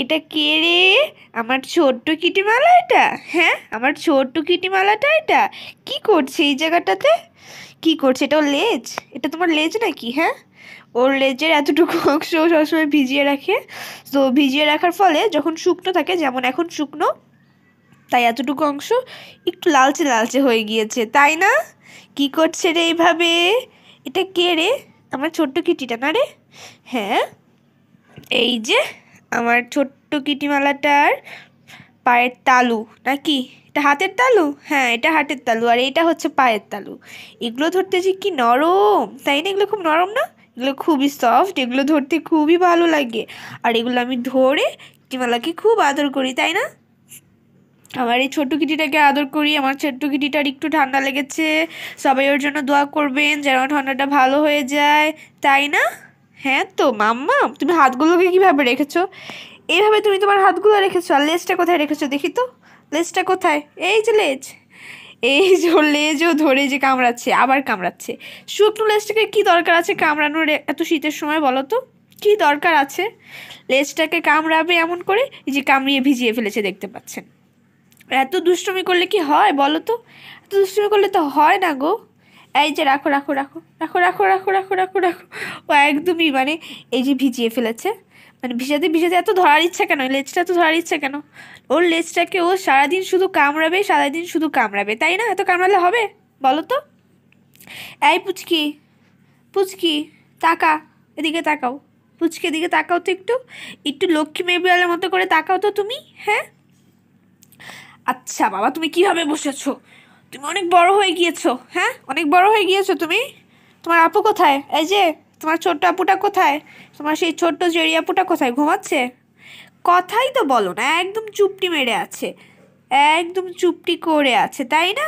এটা কে রে আমার ছোট্ট কিটিমালা এটা হ্যাঁ আমার ছোট্ট কিটিমালাটা এটা কি করছে এই জায়গাটাতে কি করছে এটা ওর লেজ এটা তোমার লেজ নাকি হ্যাঁ ওর লেজের এতটুকু অংশ সবসময় ভিজিয়ে রাখে তো ভিজিয়ে রাখার ফলে যখন শুকনো থাকে যেমন এখন শুকনো তাই এতটুকু অংশ একটু লালচে লালচে হয়ে গিয়েছে তাই না কি করছে রে এইভাবে এটা কে রে আমার ছোট্ট কিটিটা না রে হ্যাঁ এই যে আমার ছোট্ট কিটিমালাটার পায়ের তালু নাকি এটা হাতের তালু হ্যাঁ এটা হাতের তালু আর এটা হচ্ছে পায়ের তালু এগুলো ধরতে যে কি নরম তাই না এগুলো খুব নরম না এগুলো খুবই সফট এগুলো ধরতে খুবই ভালো লাগে আর এগুলো আমি ধরে কিটিমালাকে খুব আদর করি তাই না আমার এই ছোট্ট কিটিটাকে আদর করি আমার ছোট্ট কিটিটার একটু ঠান্ডা লেগেছে সবাই ওর জন্য দোয়া করবেন যেন ঠান্ডাটা ভালো হয়ে যায় তাই না হ্যাঁ তো মাম্মা তুমি হাতগুলোকে কীভাবে রেখেছো এইভাবে তুমি তোমার হাতগুলো রেখেছো আর লেজটা কোথায় রেখেছো দেখি তো লেজটা কোথায় এই যে লেজ এই যে লেজও ধরে যে কামড়াচ্ছে আবার কামড়াচ্ছে শুকনো লেজটাকে কী দরকার আছে কামড়ানোর এত শীতের সময় বলো তো কী দরকার আছে লেজটাকে কামড়াবে এমন করে যে কামড়িয়ে ভিজিয়ে ফেলেছে দেখতে পাচ্ছেন এত দুষ্টমি করলে কি হয় বলো তো এত দুষ্টমি করলে তো হয় না গো এই যে রাখো রাখো রাখো রাখো রাখো রাখো রাখো রাখো রাখো ও একদমই মানে এই যে ভিজিয়ে ফেলেছে মানে ভিজাতে ভিজাতে এত ধরার ইচ্ছা কেন লেজটা তো ধরার ইচ্ছা কেন ওর লেজটাকে ও সারাদিন শুধু কামড়াবে সারাদিন শুধু কামড়াবে তাই না এত কামড়ালে হবে বলো তো এই পুচকি পুচকি তাকা এদিকে তাকাও পুচকি এদিকে তাকাও তো একটু একটু লক্ষ্মী মেয়ে মতো করে তাকাও তো তুমি হ্যাঁ আচ্ছা বাবা তুমি কিভাবে বসেছো তুমি অনেক বড় হয়ে গিয়েছো হ্যাঁ অনেক বড় হয়ে গিয়েছো তুমি তোমার আপু কোথায় এই যে তোমার ছোট্ট আপুটা কোথায় তোমার সেই ছোট্ট জেরি আপুটা কোথায় ঘুমাচ্ছে কথাই তো বলো না একদম চুপটি মেরে আছে একদম চুপটি করে আছে তাই না